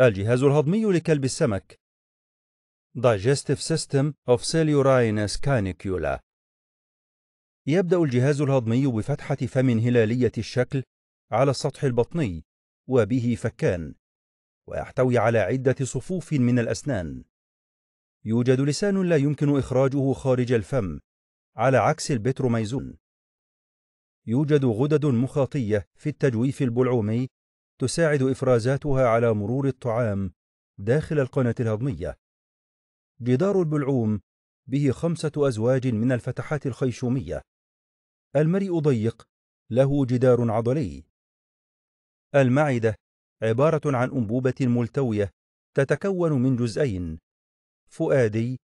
الجهاز الهضمي لكلب السمك Digestive System of Cellurines Canicula يبدأ الجهاز الهضمي بفتحة فم هلالية الشكل على السطح البطني وبه فكان ويحتوي على عدة صفوف من الأسنان يوجد لسان لا يمكن إخراجه خارج الفم على عكس البتروميزون يوجد غدد مخاطية في التجويف البلعومي تساعد إفرازاتها على مرور الطعام داخل القناة الهضمية. جدار البلعوم به خمسة أزواج من الفتحات الخيشومية. المريء ضيق له جدار عضلي. المعدة عبارة عن أنبوبة ملتوية تتكون من جزئين فؤادي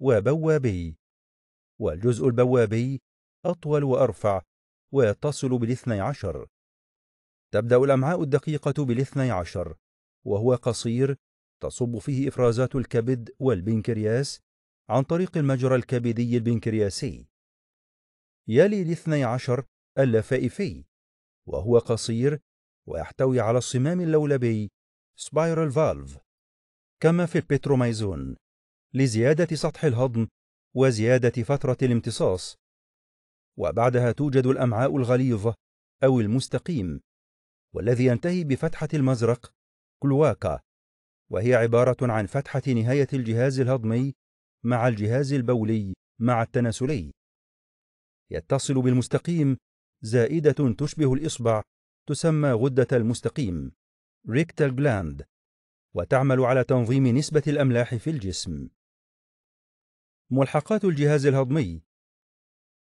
وبوابي. والجزء البوابي أطول وأرفع ويتصل بالاثني عشر. تبدأ الأمعاء الدقيقة بالاثني عشر وهو قصير تصب فيه إفرازات الكبد والبنكرياس عن طريق المجرى الكبدي البنكرياسي يلي الاثني عشر اللفائفي وهو قصير ويحتوي على الصمام اللولبي سبايرال فالف كما في البيتروميزون لزيادة سطح الهضم وزيادة فترة الامتصاص وبعدها توجد الأمعاء الغليظة أو المستقيم والذي ينتهي بفتحة المزرق كلواكا وهي عبارة عن فتحة نهاية الجهاز الهضمي مع الجهاز البولي مع التناسلي يتصل بالمستقيم زائدة تشبه الإصبع تسمى غدة المستقيم ريكتال جلاند وتعمل على تنظيم نسبة الأملاح في الجسم ملحقات الجهاز الهضمي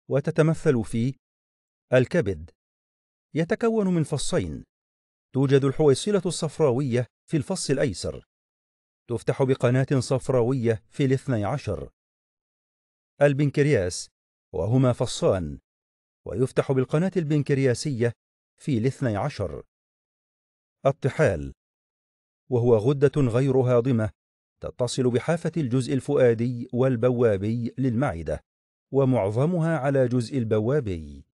وتتمثل في الكبد يتكون من فصين توجد الحويصلة الصفراوية في الفص الأيسر تفتح بقناة صفراوية في الاثني عشر البنكرياس وهما فصان ويفتح بالقناة البنكرياسية في الاثني عشر الطحال وهو غدة غير هاضمة تتصل بحافة الجزء الفؤادي والبوابي للمعدة ومعظمها على جزء البوابي